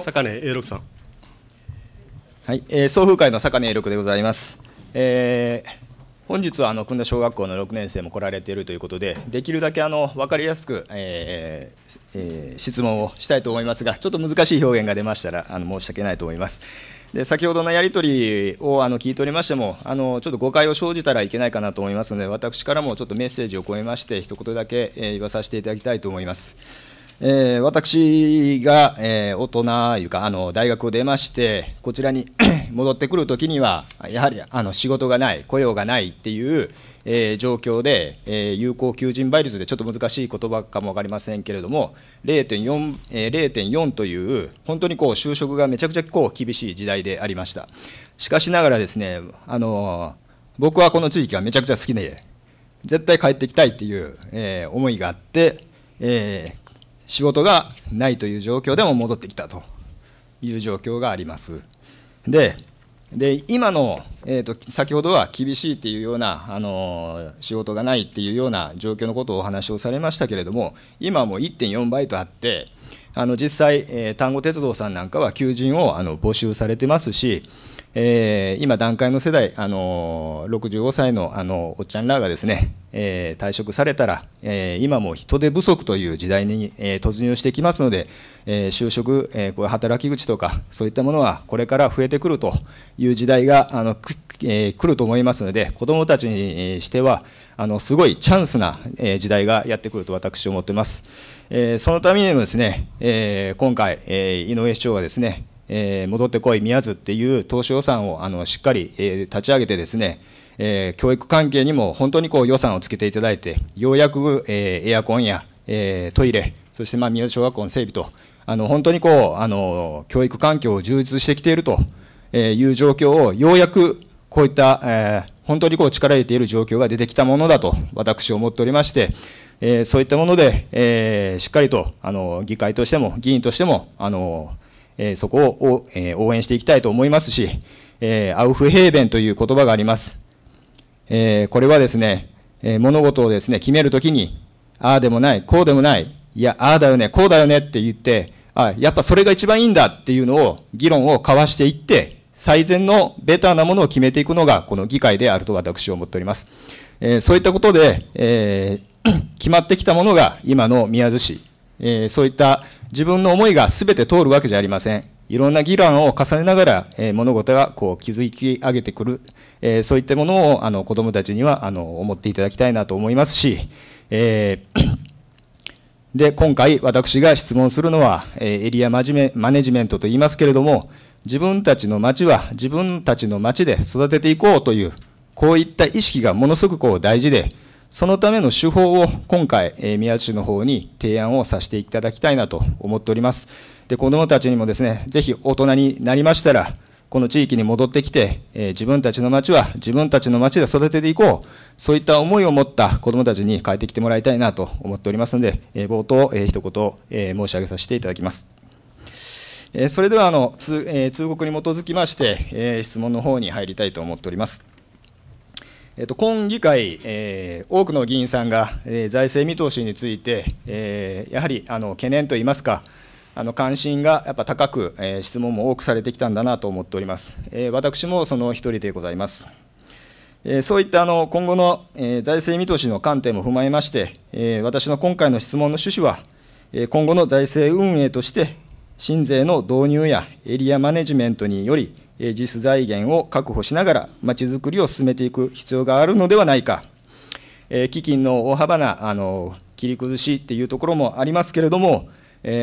坂根永六さん。はい、えー、総風会の坂根永六でございます。えー、本日はあのんだ小学校の6年生も来られているということで、できるだけあの分かりやすく、えーえー、質問をしたいと思いますが、ちょっと難しい表現が出ましたらあの申し訳ないと思います。で先ほどのやり取りをあの聞いておりましてもあの、ちょっと誤解を生じたらいけないかなと思いますので、私からもちょっとメッセージを込めまして、一言だけ、え言わさせていただきたいと思います。えー、私が、えー、大人いうかあの大学を出ましてこちらに 戻ってくるときにはやはりあの仕事がない雇用がないっていう、えー、状況で、えー、有効求人倍率でちょっと難しい言葉かも分かりませんけれども0.4、えー、0.4という本当にこう就職がめちゃくちゃこう厳しい時代でありましたしかしながらですねあの僕はこの地域がめちゃくちゃ好きで絶対帰ってきたいっていう、えー、思いがあって、えー、仕事がないという状況でも戻ってきたという状況があります。で、で今の、えーと、先ほどは厳しいっていうような、あの仕事がないっていうような状況のことをお話をされましたけれども、今はもう1.4倍とあって、あの実際、えー、単語鉄道さんなんかは求人をあの募集されてますし、えー、今、団塊の世代、あのー、65歳の、あのおっちゃんらがですね、えー、退職されたら、え今も人手不足という時代に、え突入してきますので、え就職、えこういう働き口とか、そういったものはこれから増えてくるという時代があの、え来ると思いますので、子どもたちにしては、あのすごいチャンスな、え時代がやってくると私は思っています。えそのためにもですね、え今回、え井上市長はですね、えー、戻ってこい宮津っていう投資予算をあのしっかり、えー、立ち上げてですね、えー、教育関係にも本当にこう予算をつけていただいて、ようやく、えー、エアコンや、えー、トイレ、そしてまあ宮津小学校の整備と、あの本当にこうあの教育環境を充実してきているという状況を、ようやくこういった、えー、本当にこう力入れている状況が出てきたものだと、私、思っておりまして、えー、そういったもので、えー、しっかりとあの議会としても、議員としても、あのえそこを、え応援していきたいと思いますし、えアウフヘーベンという言葉があります。えこれはですね、え物事をですね、決めるときに、ああでもない、こうでもない、いや、ああだよね、こうだよねって言って、あやっぱそれが一番いいんだっていうのを、議論を交わしていって、最善のベターなものを決めていくのが、この議会であると私は思っております。えそういったことで、え 決まってきたものが、今の宮津市えー、そういった自分の思いが全て通るわけじゃありません。いろんな議論を重ねながら、えー、物事がこう築き上げてくる、えー、そういったものをあの子どもたちにはあの思っていただきたいなと思いますし、えーで、今回私が質問するのは、えー、エリアマジメマネジメントと言いますけれども、自分たちの町は自分たちの町で育てていこうという、こういった意識がものすごくこう大事で、そのための手法を今回、え宮地市の方に提案をさせていただきたいなと思っております。で子どもたちにもですね、ぜひ大人になりましたら、この地域に戻ってきて、え自分たちの町は自分たちの町で育てていこう、そういった思いを持った子どもたちに変えてきてもらいたいなと思っておりますので、え冒頭、えー、一言、え申し上げさせていただきます。えそれではあの通、え通告に基づきまして、え質問の方に入りたいと思っております。えっと、今議会、えー、多くの議員さんが、えー、財政見通しについて、えー、やはりあの懸念といいますか、あの関心がやっぱ高く、え質問も多くされてきたんだなと思っております。え私もその一人でございます。えそういったあの今後の、え財政見通しの観点も踏まえまして、え私の今回の質問の趣旨は、え今後の財政運営として、新税の導入やエリアマネジメントにより、実財源を確保しながら、まちづくりを進めていく必要があるのではないか、基金の大幅なあの切り崩しっていうところもありますけれども、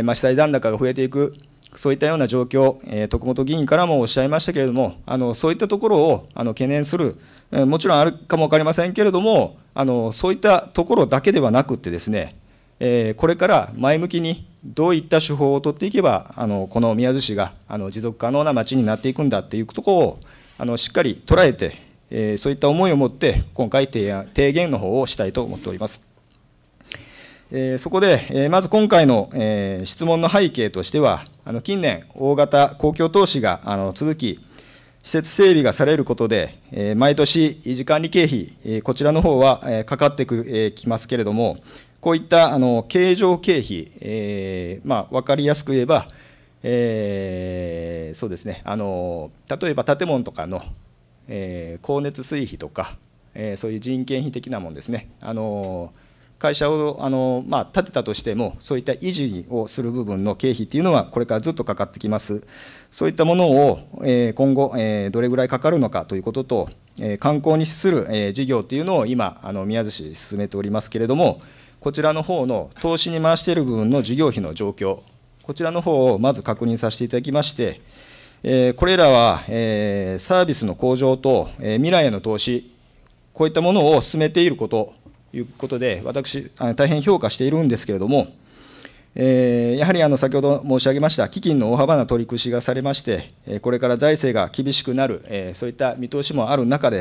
ま資材残高が増えていく、そういったような状況、徳本議員からもおっしゃいましたけれども、あのそういったところをあの懸念する、もちろんあるかも分かりませんけれども、あのそういったところだけではなくてですね、これから前向きにどういった手法を取っていけばあのこの宮津市があの持続可能な町になっていくんだっていうところをあのしっかり捉えて、えー、そういった思いを持って今回提案提言の方をしたいと思っております。えー、そこで、えー、まず今回の、えー、質問の背景としては、あの近年、大型公共投資があの続き、施設整備がされることで、え毎年、維持管理経費、えこちらの方は、えかかってくる、えきますけれども、こういったあの経常経費、えーまあ、分かりやすく言えば、えー、そうですねあの、例えば建物とかの、えー、光熱水費とか、えー、そういう人件費的なもんですね、あの会社をあの、まあ、建てたとしても、そういった維持をする部分の経費というのは、これからずっとかかってきます、そういったものを、えー、今後、えー、どれぐらいかかるのかということと、えー、観光に資する、えー、事業というのを今、あの宮津市、進めておりますけれども、こちらの方の投資に回している部分の事業費の状況、こちらの方をまず確認させていただきまして、これらはサービスの向上と未来への投資、こういったものを進めていることということで、私、大変評価しているんですけれども、やはりあの先ほど申し上げました、基金の大幅な取り崩しがされまして、これから財政が厳しくなる、そういった見通しもある中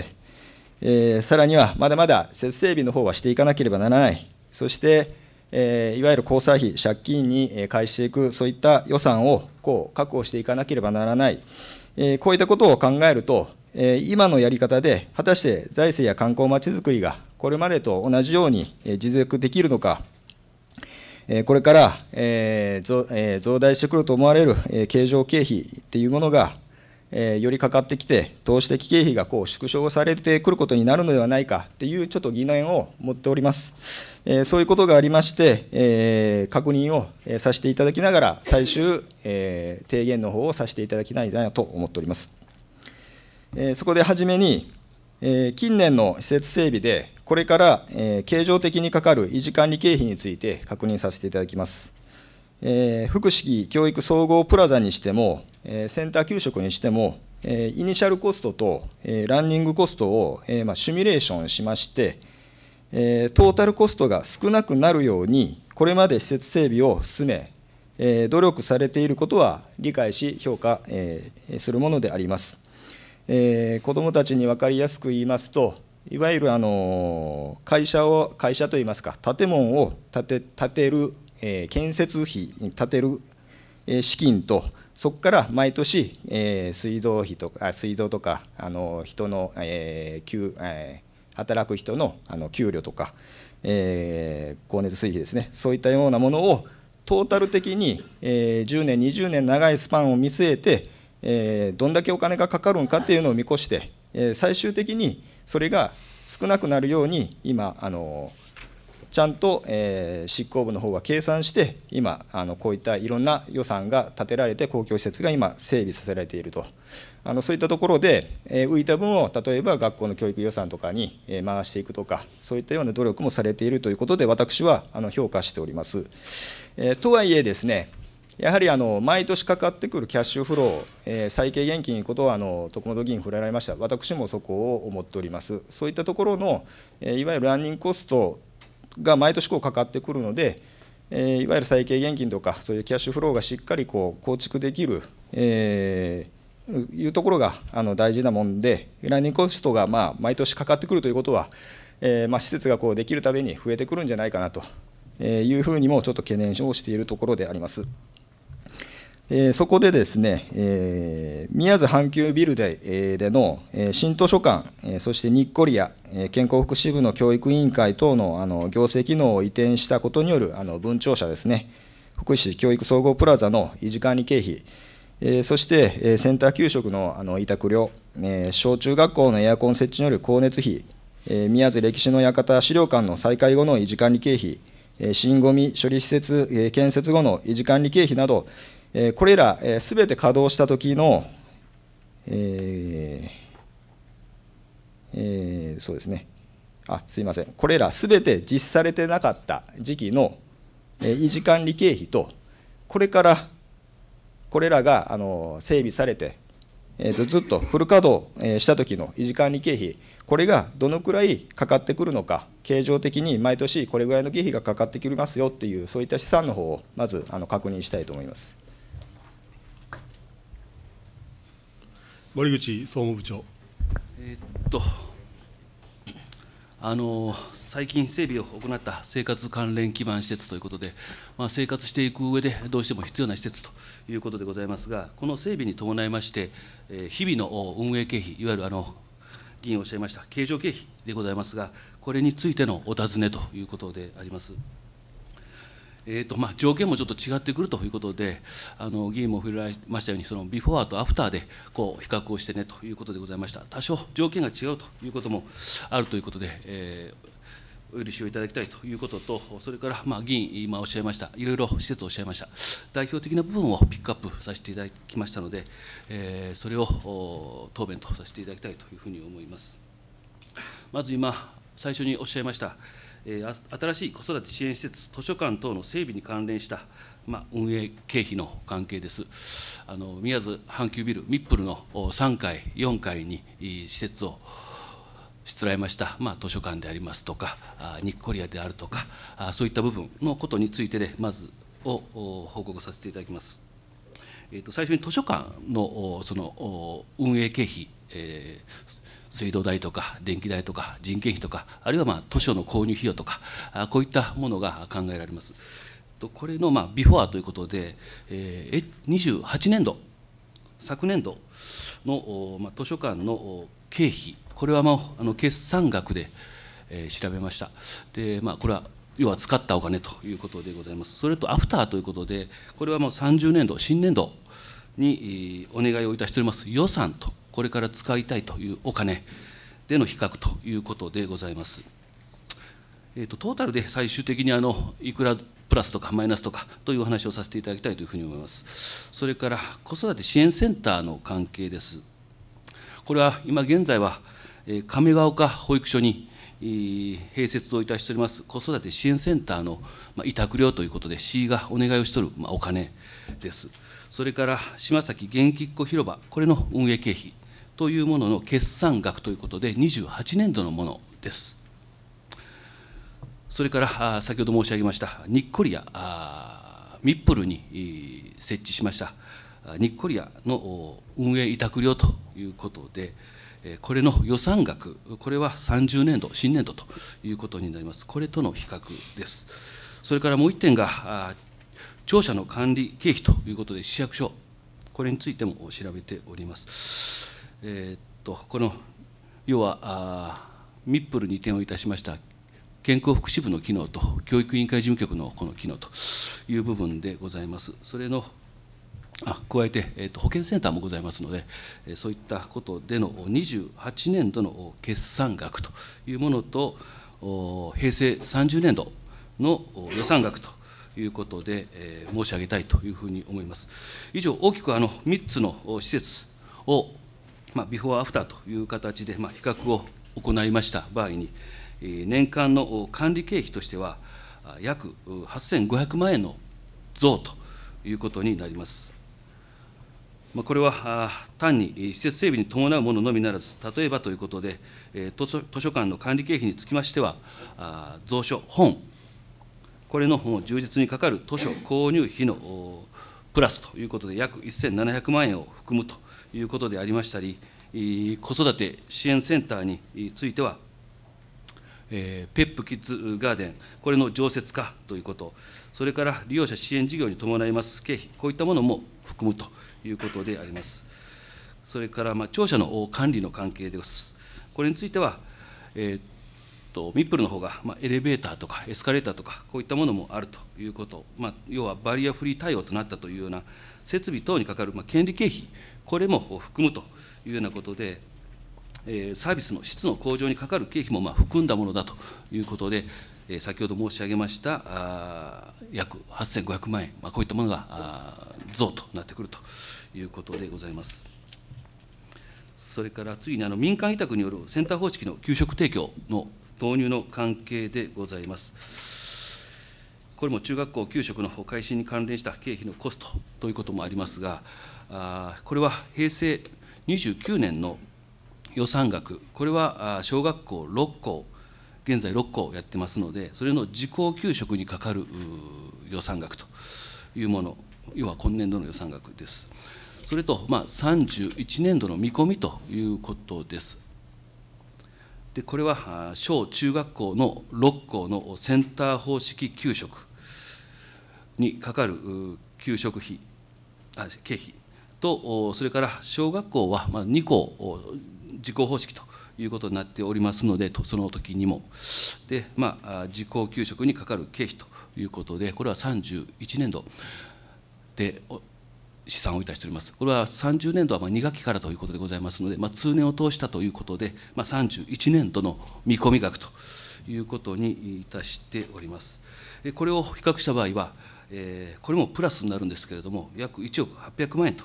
で、さらにはまだまだ設整備の方はしていかなければならない、そして、えー、いわゆる交際費、借金に返していく、そういった予算をこう確保していかなければならない、えー、こういったことを考えると、えー、今のやり方で、果たして財政や観光まちづくりがこれまでと同じように持続できるのか、えー、これから、えー増えー、増大してくると思われる、えー、経常経費というものが、えよりかかってきて、投資的経費がこう縮小されてくることになるのではないかというちょっと疑念を持っております。えそういうことがありまして、え確認を、えさせていただきながら、最終、え提言の方をさせていただきたいなと思っております。えそこで初めに、え近年の施設整備で、これから、え経常的にかかる維持管理経費について確認させていただきます。え福祉教育総合プラザにしても、センター給食にしても、イニシャルコストとランニングコストをシミュレーションしまして、トータルコストが少なくなるように、これまで施設整備を進め、努力されていることは理解し、評価するものであります。子どもたちに分かりやすく言いますと、いわゆるあの会社を、会社といいますか、建物を建て建てる、建設費、建てる資金と、そこから毎年、えー、水道費とか水道とかあの人の、えー給えー、働く人のあの給料とか、えー、光熱水費ですねそういったようなものをトータル的に、えー、10年20年長いスパンを見据えて、えー、どんだけお金がかかるのかっていうのを見越して、えー、最終的にそれが少なくなるように今あのちゃんと、えー、執行部の方が計算して、今、あのこういったいろんな予算が立てられて、公共施設が今、整備させられていると、あのそういったところで、えー、浮いた分を例えば学校の教育予算とかに、えー、回していくとか、そういったような努力もされているということで、私はあの評価しております。えー、とはいえですね、やはりあの毎年かかってくるキャッシュフロー、えー、最低現金ことはあの徳本議員、触れられました、私もそこを思っております、そういったところの、えー、いわゆるランニングコストが毎年こうかかってくるので、えいわゆる最低現金とか、そういうキャッシュフローがしっかりこう構築できる、えいうところがあの大事なもんで、ランニングコストがま毎年かかってくるということは、えま施設がこうできるたびに増えてくるんじゃないかなというふうにも、ちょっと懸念をしているところであります。えー、そこでですね、えー、宮津阪急ビルで,、えー、での、えー、新図書館、えー、そして日光や、えー、健康福祉部の教育委員会等のあの行政機能を移転したことによるあの文庁舎ですね、福祉教育総合プラザの維持管理経費、えー、そして、えー、センター給食のあの委託料、えー、小中学校のエアコン設置による光熱費、えー、宮津歴史の館資料館の再開後の維持管理経費、えー、新ごみ処理施設、えー、建設後の維持管理経費など、えこれらすべ、えて稼働した時の、えそうですね、あすみません、これらすべて実施されてなかった時期の、え維持管理経費と、これから、これらがあの整備されて、えーと、ずっとフル稼働、えした時の維持管理経費、これがどのくらいかかってくるのか、経常的に毎年これぐらいの経費がかかってきますよっていう、そういった試算の方をまずあの確認したいと思います。森口総務部長。えー、っとあの最近、整備を行った生活関連基盤施設ということで、まあ、生活していく上でどうしても必要な施設ということでございますが、この整備に伴いまして、えー、日々の運営経費、いわゆるあの議員おっしゃいました、経常経費でございますが、これについてのお尋ねということであります。えーとまあ、条件もちょっと違ってくるということで、あの議員も触れられましたように、そのビフォーとアフターでこう比較をしてねということでございました、多少条件が違うということもあるということで、えー、お許しをいただきたいということと、それから、まあ、議員、今おっしゃいました、いろいろ施設をおっしゃいました、代表的な部分をピックアップさせていただきましたので、えー、それを答弁とさせていただきたいというふうに思います。まず今最初におっしゃいました、新しい子育て支援施設、図書館等の整備に関連した、まあ、運営経費の関係です、あの宮津阪急ビル、ミップルの3階、4階に施設をしつらえました、まあ、図書館でありますとか、ニッコリアであるとか、そういった部分のことについてで、まずを報告させていただきます。えー、と最初に図書館のその運営経費、えー水道代とか電気代とか人件費とかあるいはまあ図書の購入費用とかこういったものが考えられます。これのまあビフォアということで、えー、28年度昨年度の、まあ、図書館の経費これはもうあの決算額で、えー、調べましたで、まあ、これは要は使ったお金ということでございますそれとアフターということでこれはもう30年度新年度にお願いをいたしております予算とこれから使いたいというお金での比較ということでございます。えーと、トータルで最終的にあのいくらプラスとかマイナスとかというお話をさせていただきたいというふうに思います。それから子育て支援センターの関係です。これは今現在は亀ヶ丘保育所に併設をいたしております子育て支援センターの委託料ということで、市がお願いをしとるお金です。それから島崎元気っ子広場、これの運営経費というものの決算額ということで、28年度のものです。それから先ほど申し上げましたニッコリア、ミップルに設置しましたニッコリアの運営委託料ということで、これの予算額、これは30年度、新年度ということになります、これとの比較です。それからもう1点が、庁舎の管理経費ということで、市役所、これについても調べております。えー、っとこの要はあミップルに移転をいたしました健康福祉部の機能と教育委員会事務局のこの機能という部分でございます。それのあ加えて、えー、と保健センターもございますので、えそういったことでの28年度の決算額というものと、平成30年度の予算額ということで、え申し上げたいというふうに思います。以上、大きくあの3つの施設をまあ、ビフォーアフターという形で、まあ、比較を行いました場合に、年間の管理経費としては、約8500万円の増ということになります。まあ、これは単に施設整備に伴うもののみならず、例えばということで、図書図書館の管理経費につきましては、蔵書、本、これの充実にかかる図書購入費のプラスということで、約1700万円を含むと。いうことでありましたり、子育て支援センターについては、えペップキッズガーデン、これの常設化ということ、それから利用者支援事業に伴います経費、こういったものも含むということであります。それからま庁舎の管理の関係です。これについては、えー、っとミップルの方がまあエレベーターとかエスカレーターとかこういったものもあるということ、まあ、要はバリアフリー対応となったというような設備等にかかるまあ権利経費これも含むというようなことで、えサービスの質の向上にかかる経費もまあ含んだものだということで、え先ほど申し上げましたあ約8500万円、まこういったものが増となってくるということでございます。それから次にあの民間委託によるセンター方式の給食提供の導入の関係でございます。これも中学校給食の開始に関連した経費のコストということもありますが、これは平成29年の予算額、これは小学校6校、現在6校やってますので、それの時効給食にかかる予算額というもの、要は今年度の予算額です。それと、まあ、31年度の見込みということです。でこれは小中学校の6校のセンター方式給食にかかる給食費、あ経費と、それから小学校は2校、自校方式ということになっておりますので、その時にも。で、まあ、自校給食にかかる経費ということで、これは31年度で試算をいたしております。これは30年度はま2学期からということでございますので、まあ、通年を通したということで、まあ、31年度の見込み額ということにいたしております。これを比較した場合は、えこれもプラスになるんですけれども、約1億800万円と。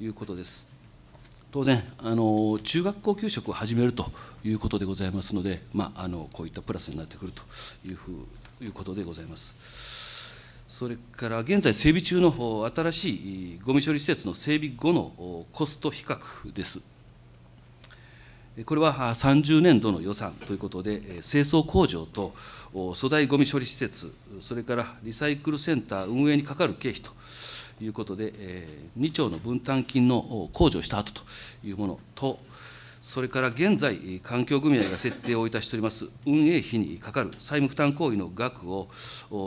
いうことです。当然あの、中学校給食を始めるということでございますので、まあ、あのこういったプラスになってくるというふういうことでございます。それから現在、整備中の新しいごみ処理施設の整備後のコスト比較です。これは30年度の予算ということで、清掃工場と粗大ごみ処理施設、それからリサイクルセンター運営にかかる経費と。いうことで、え2兆の分担金の控除した後というものと、それから現在、環境組合が設定をいたしております運営費にかかる債務負担行為の額を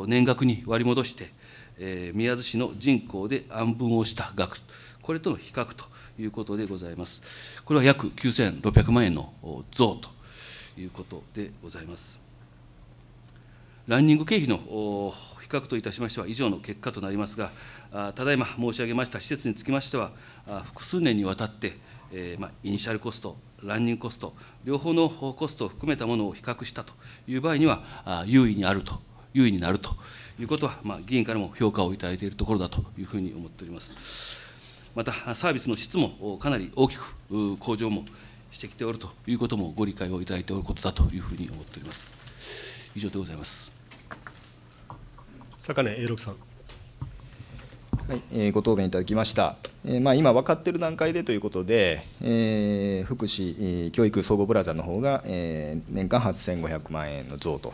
年額に割り戻して、え宮津市の人口で安分をした額、これとの比較ということでございます。これは約9600万円の増ということでございます。ランニング経費の区画といたしましては、以上の結果となりますが、ただいま申し上げました施設につきましては、複数年にわたって、えー、まイニシャルコスト、ランニングコスト、両方のコストを含めたものを比較したという場合には、優位にあると、優位になるということは、ま議員からも評価をいただいているところだというふうに思っております。また、サービスの質もかなり大きく向上もしてきておるということもご理解をいただいておることだというふうに思っております。以上でございます。坂根英六さん。はいえご答弁いただきました、えまあ、今、分かっている段階でということで、えー、福祉、え教育総合ブラザーの方が、えー、年間8500万円の増と、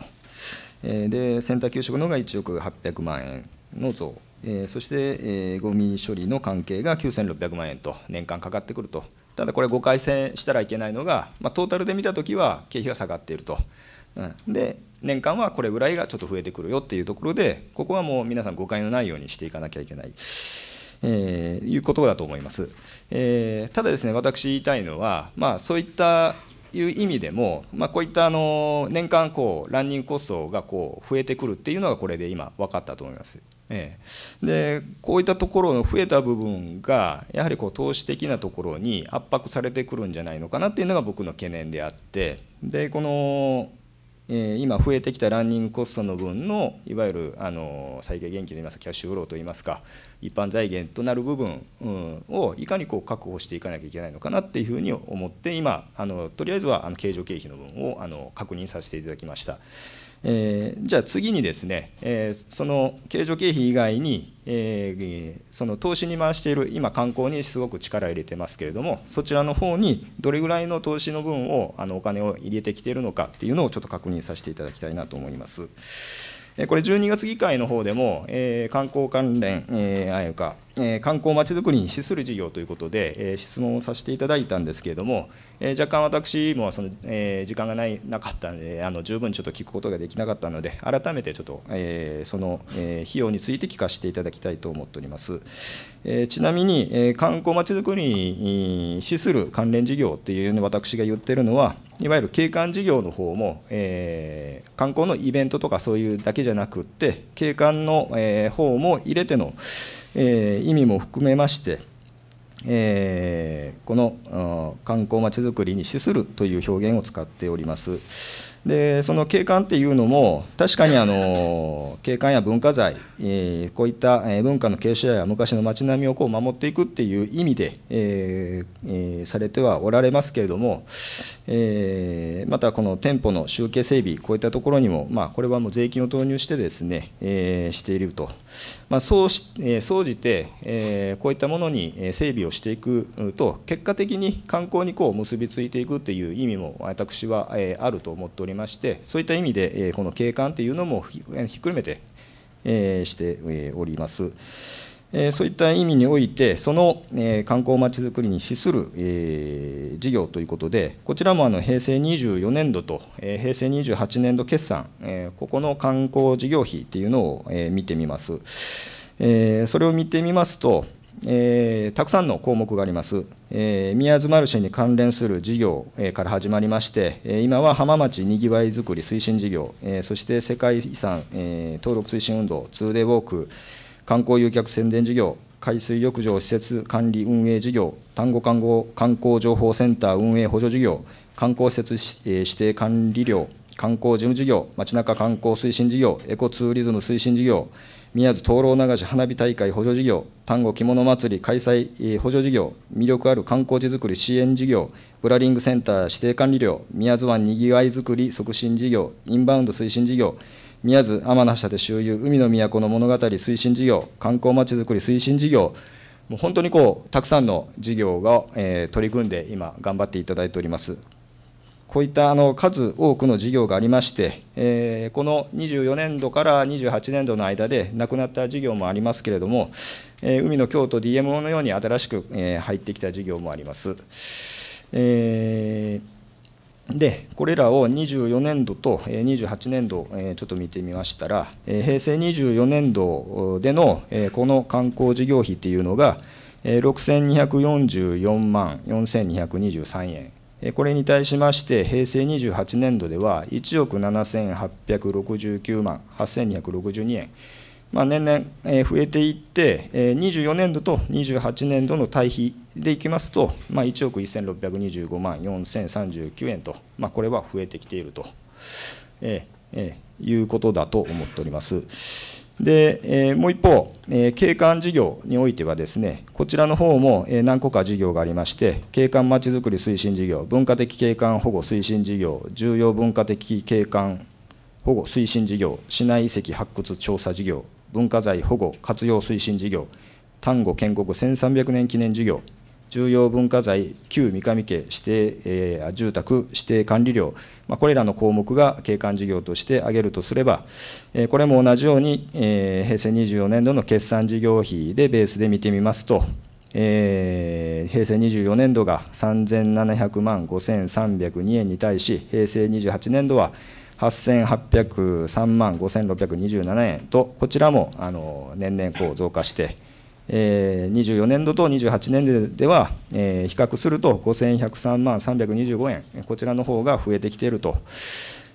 えー、でセンター給食の方が1億800万円の増、えー、そして、えー、ゴミ処理の関係が9600万円と、年間かかってくると、ただこれ、誤解したらいけないのが、まあ、トータルで見たときは経費が下がっていると。うん、で年間はこれぐらいがちょっと増えてくるよっていうところで、ここはもう皆さん誤解のないようにしていかなきゃいけない。えー、いうことだと思います、えー、ただですね私言いたいのは、まあ、そういったいう意味でも、まあ、こういったあの年間こうランニングコストがこう増えてくるっていうのがこれで今分かったと思います。えー、でこういったところの増えた部分がやはりこう投資的なところに圧迫されてくるんじゃないのかなっていうのが僕の懸念であってでこのえ今増えてきたランニングコストの分のいわゆるあの再現元気といいますかキャッシュフローといいますか一般財源となる部分、うん、をいかにこう確保していかなきゃいけないのかなっていうふうに思って今あのとりあえずはあの経常経費の分をあの確認させていただきました。えー、じゃあ次にですね、えー、その経常経費以外に、えー、その投資に回している、今、観光にすごく力を入れてますけれども、そちらの方にどれぐらいの投資の分を、あのお金を入れてきているのかっていうのをちょっと確認させていただきたいなと思います。これ、12月議会の方でも、えー、観光関連、えー、あいうか、えー、観光まちづくりに資する事業ということで、えー、質問をさせていただいたんですけれども、えー、若干私もその、えー、時間がないなかったので、あの十分ちょっと聞くことができなかったので、改めてちょっと、えー、その、えー、費用について聞かせていただきたいと思っております。えー、ちなみに、えー、観光まちづくりに資する関連事業っていうの私が言ってるのは、いわゆる景観事業の方も、えー、観光のイベントとかそういうだけじゃなくって、景観の、えー、方も入れての、えー、意味も含めまして、えー、この観光まちづくりに資するという表現を使っております。でその景観っていうのも確かにあの景観や文化財、えー、こういった文化の継承や昔の町並みをこう守っていくっていう意味で、えーえー、されてはおられますけれども、えー、またこの店舗の集計整備こういったところにも、まあ、これはもう税金を投入してですね、えー、しているとまあ、そうし、えー、総じて、えー、こういったものに整備をしていくと、結果的に観光にこう結びついていくという意味も私は、えー、あると思っておりまして、そういった意味で、えー、この景観というのもひっくるめて、えー、しております。そういった意味において、その、観光まちづくりに資する、事業ということで、こちらもあの平成24年度と、平成28年度決算、ここの観光事業費というのを、見てみます。それを見てみますと、たくさんの項目があります、宮津マルシェに関連する事業、から始まりまして、今は浜町にぎわいづくり推進事業、そして世界遺産、登録推進運動、2デーウォーク、観光誘客宣伝事業、海水浴場施設管理運営事業、単語看護観光情報センター運営補助事業、観光施設指定管理料、観光事務事業、街中観光推進事業、エコツーリズム推進事業、宮津灯籠流し花火大会補助事業、丹後着物祭り開催補助事業、魅力ある観光地づくり支援事業、ブラリングセンター指定管理料、宮津湾にぎわいづくり促進事業、インバウンド推進事業、宮津、天名社で周遊、海の都の物語推進事業、観光まちづくり推進事業、もう本当にこうたくさんの事業が、えー、取り組んで今、頑張っていただいております。こういったあの数多くの事業がありまして、えー、この24年度から28年度の間で亡くなった事業もありますけれども、えー、海の京都 DMO のように新しく、えー、入ってきた事業もあります。えーでこれらを24年度と28年度、ちょっと見てみましたら、平成24年度でのこの観光事業費というのが、6244万4223円、これに対しまして、平成28年度では1億7869万8262円。まあ、年々、え増えていって、え24年度と28年度の対比でいきますと、まあ、1億1625万4039円と、まあ、これは増えてきていると、ええいうことだと思っております。で、えもう一方、え景観事業においてはですね、こちらの方も、え何個か事業がありまして、景観まちづくり推進事業、文化的景観保護推進事業、重要文化的景観保護推進事業、市内遺跡発掘調査事業文化財保護活用推進事業丹後建国1300年記念事業重要文化財旧三上家指定、えー、住宅指定管理料、まあ、これらの項目が景観事業として挙げるとすれば、えー、これも同じように、えー、平成24年度の決算事業費でベースで見てみますと、えー、平成24年度が3700万5302円に対し、平成28年度は8803万5627円と、こちらもあの年々こう増加して、えー、24年度と28年度では、えー、比較すると5103万325円、こちらの方が増えてきていると。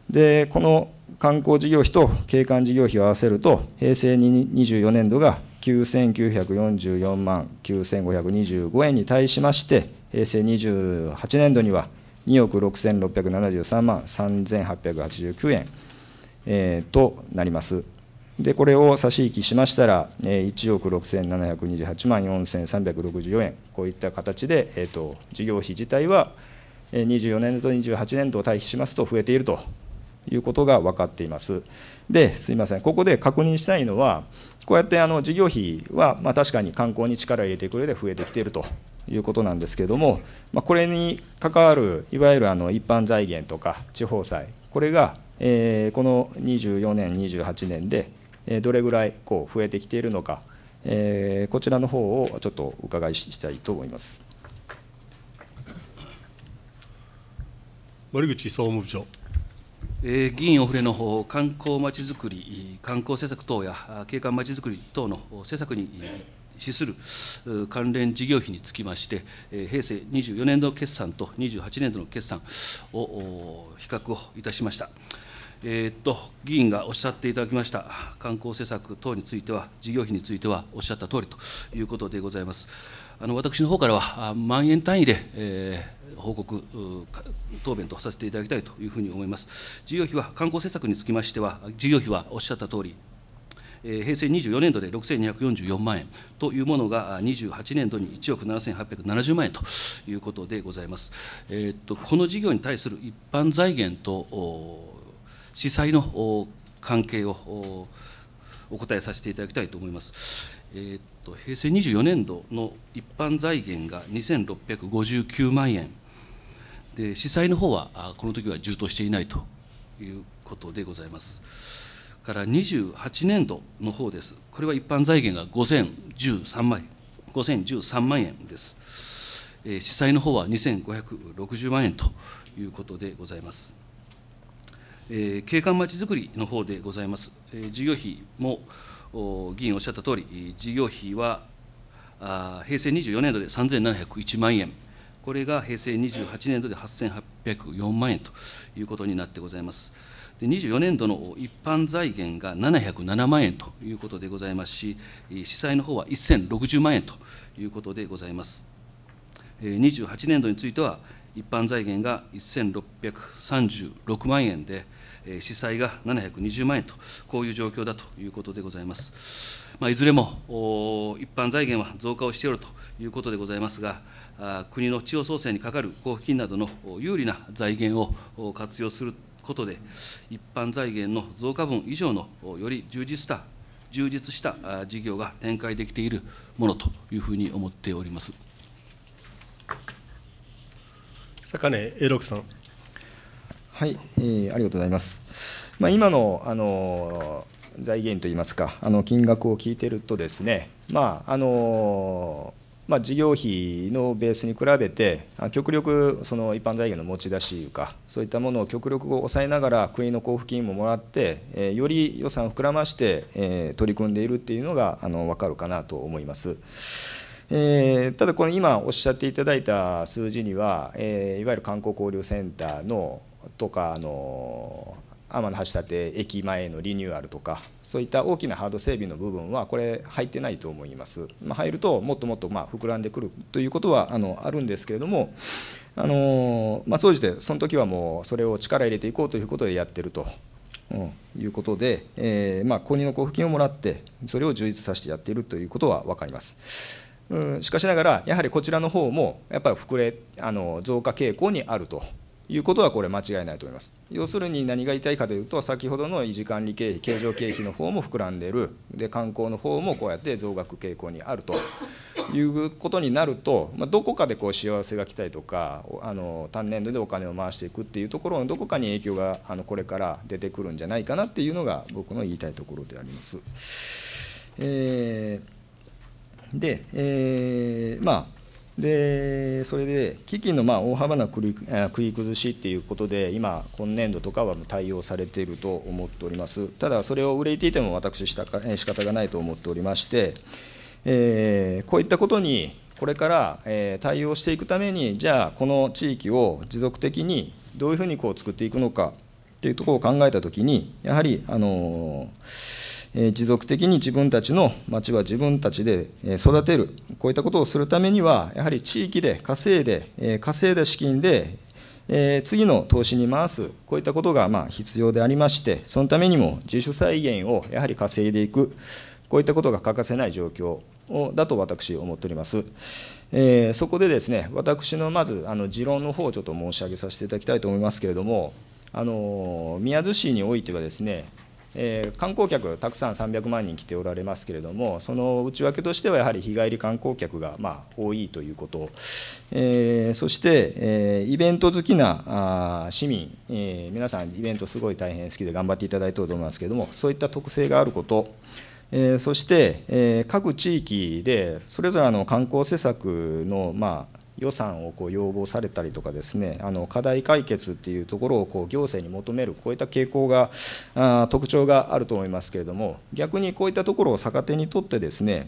でこの観光事業費と景観事業費を合わせると、平成24年度が9944万9525円に対しまして、平成28年度には2億6673万3889円、えー、となります。で、これを差し引きしましたら、えー、1億6728万4364円、こういった形で、えーと、事業費自体は24年度と28年度を対比しますと増えているということが分かっています。で、すみません、ここで確認したいのは、こうやってあの事業費は、まあ、確かに観光に力を入れていく上で増えてきているということなんですけれども、まあ、これに関わるいわゆるあの一般財源とか地方債これが、えー、この24年28年でどれぐらいこう増えてきているのか、えー、こちらの方をちょっとお伺いしたいと思います森口総務部長。え議員お触れの方観光まちづくり、観光政策等や景観まちづくり等の政策に資する関連事業費につきまして、平成24年度決算と28年度の決算を比較をいたしました。えー、っと議員がおっしゃっていただきました観光政策等については、事業費についてはおっしゃったとおりということでございます。あの私の方からは、万円単位で、えー、報告、答弁とさせていただきたいというふうに思います。事業費は観光政策につきましては、事業費はおっしゃったとおり平成24年度で6244万円というものが、28年度に1億7870万円ということでございます。えっとこの事業に対する一般財源と司祭の関係をお答えさせていただきたいと思います。えー、っと平成24年度の一般財源が2659万円で、司祭の方はこの時は充当していないということでございます。から28年度の方です。これは一般財源が5013万円、5013万円です。えー、試債の方は2560万円ということでございます。えー、景観まちづくりの方でございます。えー、事業費も議員おっしゃった通り、事業費はあ平成24年度で3701万円、これが平成28年度で8804万円ということになってございます。で24年度の一般財源が707万円ということでございますし、試債の方は1060万円ということでございます。28年度については、一般財源が1636万円で、試債が720万円と、こういう状況だということでございます。まあ、いずれも一般財源は増加をしておるということでございますが、国の地方創生にかかる交付金などの有利な財源を活用することで、一般財源の増加分以上のより充実した充実した事業が展開できているものというふうに思っております坂根英六さん。はい、えー、ありがとうございます。まあ、今のあの財源といいますか、あの金額を聞いてるとですね、まああのまあ、事業費のベースに比べて、極力その一般財源の持ち出しというか、そういったものを極力抑えながら、国の交付金ももらって、えー、より予算を膨らまして、えー、取り組んでいるっていうのがあの分かるかなと思います。えー、ただ、この今おっしゃっていただいた数字には、えー、いわゆる観光交流センターのとか、あのー天橋立駅前のリニューアルとかそういった大きなハード整備の部分はこれ入ってないと思います、まあ、入るともっともっとまあ膨らんでくるということはあのあるんですけれどもあのまあ総じてその時はもうそれを力入れていこうということでやってると。うん、いうことで、えーまあ、国の交付金をもらって、それを充実させてやっているということは分かります。うん、しかしながら、やはりこちらの方も、やっぱり膨れあの増加傾向にあるということはこれ間違いないと思います。要するに何が言いたいかというと、先ほどの維持管理経費、経常経費の方も膨らんでいる、で観光の方もこうやって増額傾向にあるということになると、まあ、どこかでこう幸せが来たりとかあの、単年度でお金を回していくっていうところのどこかに影響があのこれから出てくるんじゃないかなっていうのが、僕の言いたいところであります。えー、で、えー、まあでそれで、基金のまあ大幅な食い崩しということで、今、今年度とかは対応されていると思っております、ただ、それを憂いていても私したか、仕方がないと思っておりまして、えー、こういったことにこれから、え対応していくために、じゃあ、この地域を持続的にどういうふうにこう作っていくのかというところを考えたときに、やはり、あのー持続的に自分たちの町は自分たちで育てる、こういったことをするためには、やはり地域で稼いで、稼いだ資金で、次の投資に回す、こういったことがま必要でありまして、そのためにも自主再現をやはり稼いでいく、こういったことが欠かせない状況だと私、思っております。えー、そこでですね、私のまず、あの持論の方をちょっと申し上げさせていただきたいと思いますけれども、あの宮津市においてはですね、えー、観光客、たくさん300万人来ておられますけれども、その内訳としては、やはり日帰り観光客がまあ多いということ、えー、そして、えー、イベント好きなあ市民、え皆さん、イベントすごい大変好きで頑張っていただいていると思いますけれども、そういった特性があること、えそして、え各地域でそれぞれの観光施策の、まあ予算をこう要望されたりとかですねあの課題解決っていうところをこう行政に求めるこういった傾向があ特徴があると思いますけれども逆にこういったところを逆手にとってですね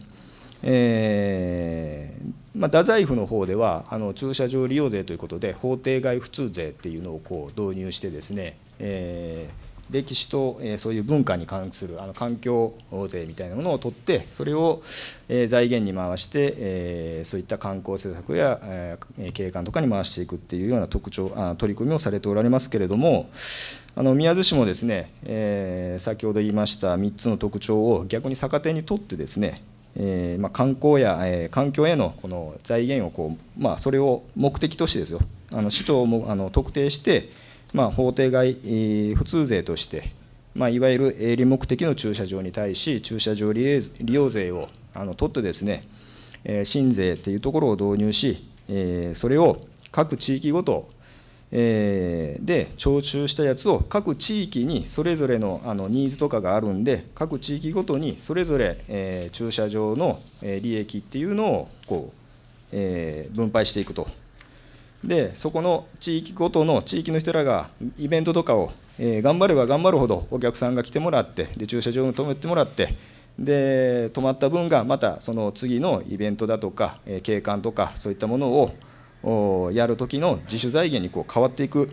えー、まあ、太宰府の方ではあの駐車場利用税ということで法定外普通税っていうのをこう導入してですね、えー歴史と、えそういう文化に関するあの環境税みたいなものを取ってそれを、え財源に回して、えそういった観光政策や、え景観とかに回していくっていうような特徴あ取り組みをされておられますけれどもあの宮津市もですね、え先ほど言いました3つの特徴を逆に逆手にとってですねえーまあ、観光や、えー、環境へのこの財源をこう、まあ、それを目的としてですよあの首都をもあの特定して、まあ、法定外普通税として、まあ、いわゆる営利目的の駐車場に対し、駐車場利用税をあの取ってですね、え新税というところを導入し、えそれを各地域ごと、えで徴収したやつを各地域にそれぞれのあのニーズとかがあるんで、各地域ごとにそれぞれ、え駐車場の利益っていうのをこう、え分配していくと。でそこの地域ごとの地域の人らがイベントとかを、えー、頑張れば頑張るほどお客さんが来てもらってで駐車場に止めてもらってで止まった分がまたその次のイベントだとか、えー、景観とかそういったものをやるときの自主財源にこう変わっていく、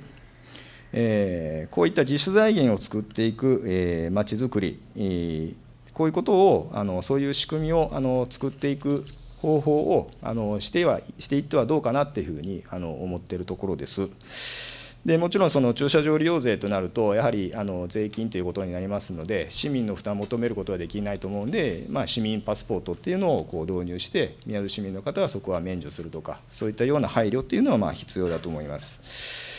えー、こういった自主財源を作っていく、えー、づくり、えー、こういうことをあのそういう仕組みをあの作っていく方法をあのしてはしていってはどうかなっていうふうにあの思っているところです。でもちろんその駐車場利用税となると、やはりあの税金ということになりますので、市民の負担を求めることはできないと思うんで、まあ、市民パスポートっていうのをこう導入して、宮津市民の方はそこは免除するとか、そういったような配慮っていうのはまあ必要だと思います。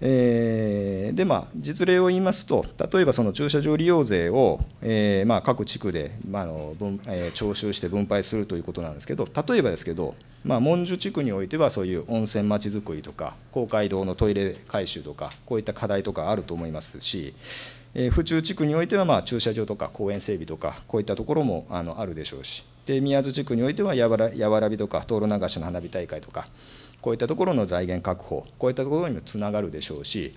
えー、でまあ、実例を言いますと、例えばその駐車場利用税を、えーまあ、各地区で、まあの分えー、徴収して分配するということなんですけど、例えばですけど、まあ、文殊地区においては、そういう温泉まちづくりとか、公会堂のトイレ改修とか、こういった課題とかあると思いますし、えー、府中地区においては、まあ、駐車場とか公園整備とか、こういったところもあのあるでしょうし、で宮津地区においてはやわら、やわらびとか、道路流しの花火大会とか。こういったところの財源確保、こういったところにもつながるでしょうし、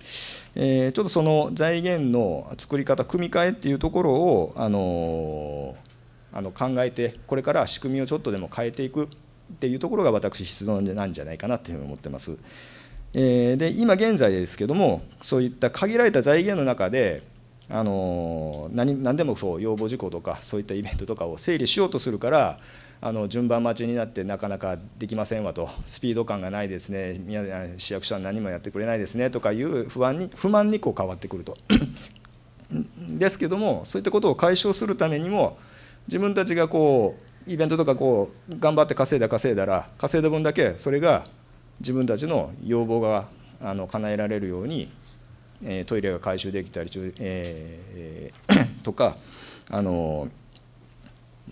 えー、ちょっとその財源の作り方、組み替えっていうところを、あのあの考えて、これから仕組みをちょっとでも変えていくっていうところが、私、必要なんじゃないかなというふうに思ってます。えー、で今現在ですけども、そういった限られた財源の中で、あの何何でもそう要望事項とか、そういったイベントとかを整理しようとするから、あの順番待ちになってなかなかできませんわとスピード感がないですね市役所は何もやってくれないですねとかいう不安に不満にこう変わってくると ですけどもそういったことを解消するためにも自分たちがこうイベントとかこう頑張って稼いだ稼いだら稼いだ分だけそれが自分たちの要望があの叶えられるように、えトイレが回収できたり、えー、とかあの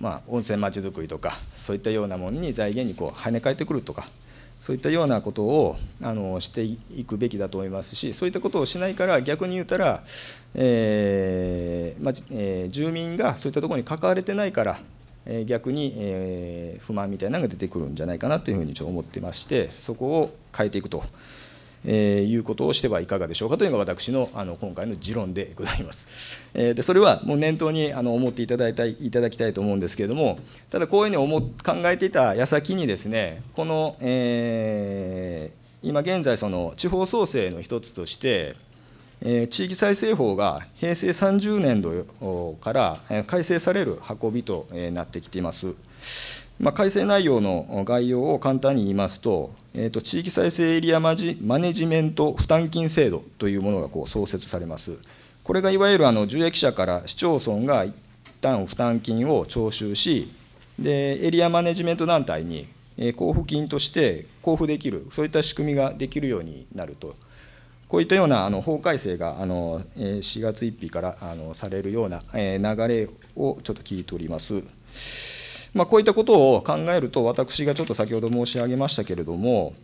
まあ、温泉まちづくりとかそういったようなものに財源にこう跳ね返ってくるとかそういったようなことをあのしていくべきだと思いますしそういったことをしないから逆に言ったら、えーまえー、住民がそういったところに関われてないから、えー、逆に、えー、不満みたいなのが出てくるんじゃないかなというふうにちょっと思ってましてそこを変えていくと。えー、いうことをしてはいかがでしょうかというのが私のあの今回の持論でございます。えー、でそれはもう念頭にあの思っていただいたいただきたいと思うんですけれども、ただこういうふうに考えていた矢先にですね、この、えー、今現在、地方創生の一つとして、えー、地域再生法が平成30年度から改正される運びとなってきています。まあ、改正内容の概要を簡単に言いますと、えー、と地域再生エリアマジマネジメント負担金制度というものがこう創設されます。これがいわゆるあの受益者から市町村が一旦負担金を徴収し、でエリアマネジメント団体に交付金として交付できる、そういった仕組みができるようになると、こういったようなあの法改正があの4月1日からあのされるような流れをちょっと聞いております。まあ、こういったことを考えると、私がちょっと先ほど申し上げましたけれども、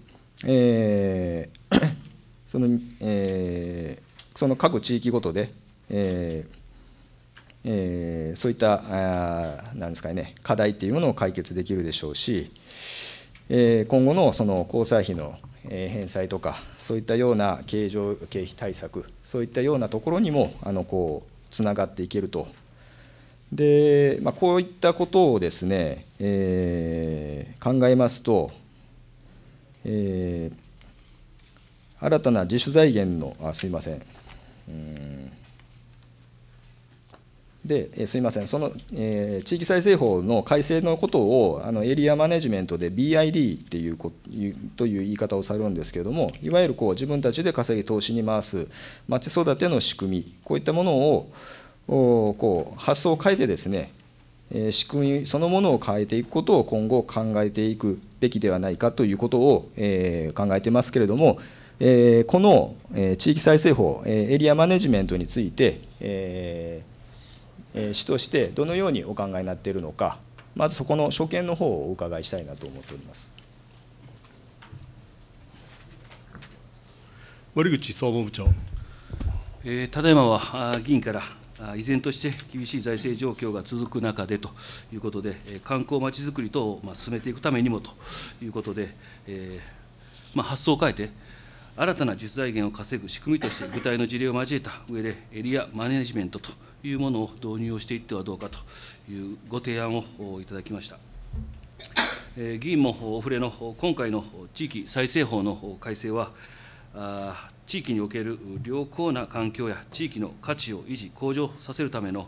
えー、そのえー、その各地域ごとで、えーえー、そういったあなんですか、ね、課題というものを解決できるでしょうし、えー、今後のその交際費の返済とか、そういったような経常経費対策、そういったようなところにもあのこうつながっていけるとでまあ、こういったことをですね、えー、考えますと、えー、新たな自主財源の、あすみません、で、えすみません、その、えー、地域再生法の改正のことをあのエリアマネジメントで BID っていうこという言い方をされるんですけれども、いわゆるこう自分たちで稼ぎ投資に回す、町育ての仕組み、こういったものを、こう発想を変えてですね、仕組みそのものを変えていくことを今後考えていくべきではないかということを、え考えてますけれども、えこの、え地域再生法、えエリアマネジメントについて、え市としてどのようにお考えになっているのか、まずそこの所見の方をお伺いしたいなと思っております。森口総務部長、えただいまは議員から依然として厳しい財政状況が続く中でということで、観光まちづくり等を進めていくためにもということで、えー、まあ、発想を変えて、新たな実財源を稼ぐ仕組みとして、具体の事例を交えた上で、エリアマネジメントというものを導入をしていってはどうかというご提案をいただきました。え議員もお触れの今回の地域再生法の改正は、地域における良好な環境や地域の価値を維持、向上させるための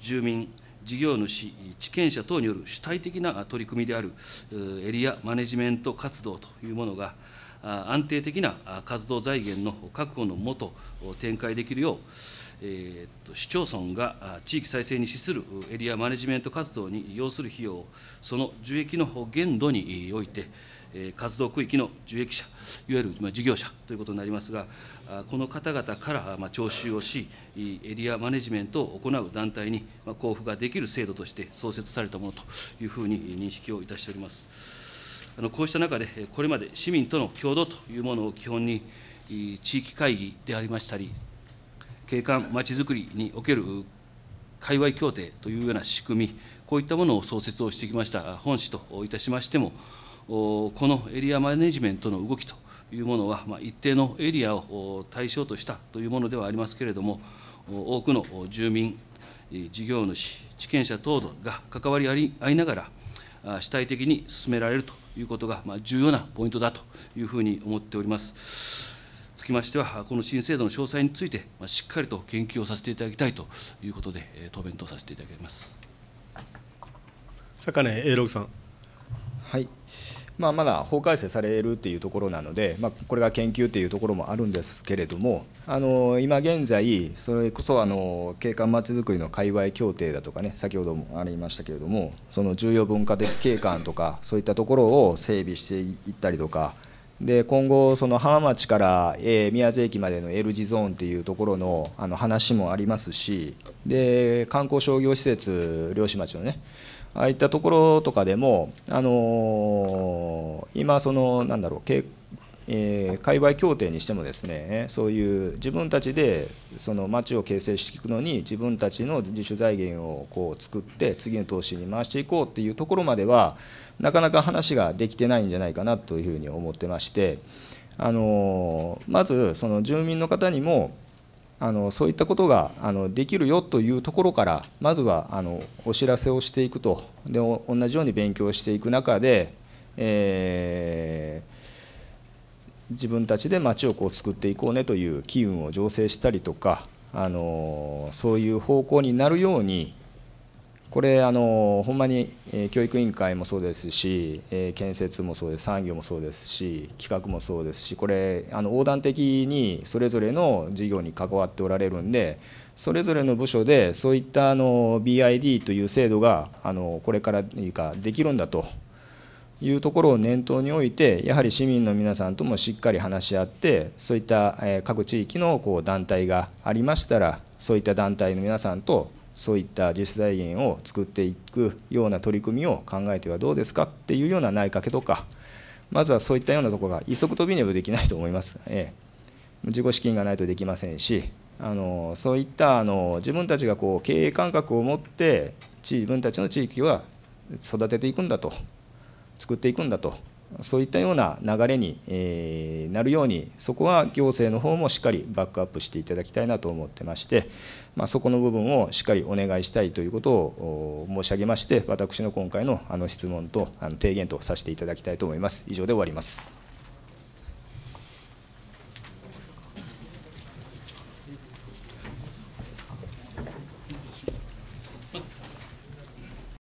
住民、事業主、地権者等による主体的な取り組みであるエリアマネジメント活動というものが、安定的な活動財源の確保のもと、展開できるよう、えと、市町村が地域再生に資するエリアマネジメント活動に要する費用を、その受益の限度において、活動区域の受益者、いわゆる事業者ということになりますが、この方々から徴収をし、エリアマネジメントを行う団体に交付ができる制度として創設されたものというふうに認識をいたしております。あのこうした中で、これまで市民との共同というものを基本に、地域会議でありましたり、景観まちづくりにおける界隈協定というような仕組み、こういったものを創設をしてきました本市といたしましても、このエリアマネジメントの動きというものは、まあ、一定のエリアを対象としたというものではありますけれども、多くの住民、事業主、地権者等が関わり合いながら、主体的に進められるということが、まあ、重要なポイントだというふうに思っております。つきましては、この新制度の詳細について、しっかりと研究をさせていただきたいということで、答弁とさせていただきます。坂根栄六さん。はいまあ、まだ法改正されるというところなので、まあ、これが研究というところもあるんですけれども、あの今現在、それこそあの景観まちづくりの界隈協定だとかね、先ほどもありましたけれども、その重要文化的景観とか、そういったところを整備していったりとか、で今後、その浜町から、え宮津駅までの L 字ゾーンっていうところのあの話もありますしで、観光商業施設、漁師町のね、ああいったところとかでも、あのー、今そのなんだろう経えー、界隈協定にしてもですねそういう自分たちでその町を形成していくのに自分たちの自主財源をこう作って次の投資に回していこうっていうところまではなかなか話ができてないんじゃないかなというふうに思ってまして、あのー、まずその住民の方にもあのそういったことがあのできるよというところから、まずはあのお知らせをしていくとで、同じように勉強していく中で、えー、自分たちで町をこう作っていこうねという機運を醸成したりとか、あのそういう方向になるように、これあのほんまに、え教育委員会もそうですし、え建設もそうです産業もそうですし企画もそうですしこれあの横断的にそれぞれの事業に関わっておられるんでそれぞれの部署でそういったあの BID という制度があのこれからいうかできるんだというところを念頭においてやはり市民の皆さんともしっかり話し合ってそういった、え各地域のこう団体がありましたらそういった団体の皆さんとそういった実財源を作っていくような取り組みを考えてはどうですかっていうような内掛けとか、まずはそういったようなところが一足飛びにはできないと思います。ええ、自己資金がないとできませんし、あのそういったあの自分たちがこう経営感覚を持って自分たちの地域は育てていくんだと作っていくんだとそういったような流れに、えなるようにそこは行政の方もしっかりバックアップしていただきたいなと思ってましてまあ、そこの部分をしっかりお願いしたいということを申し上げまして、私の今回のあの質問とあの提言とさせていただきたいと思います。以上で終わります。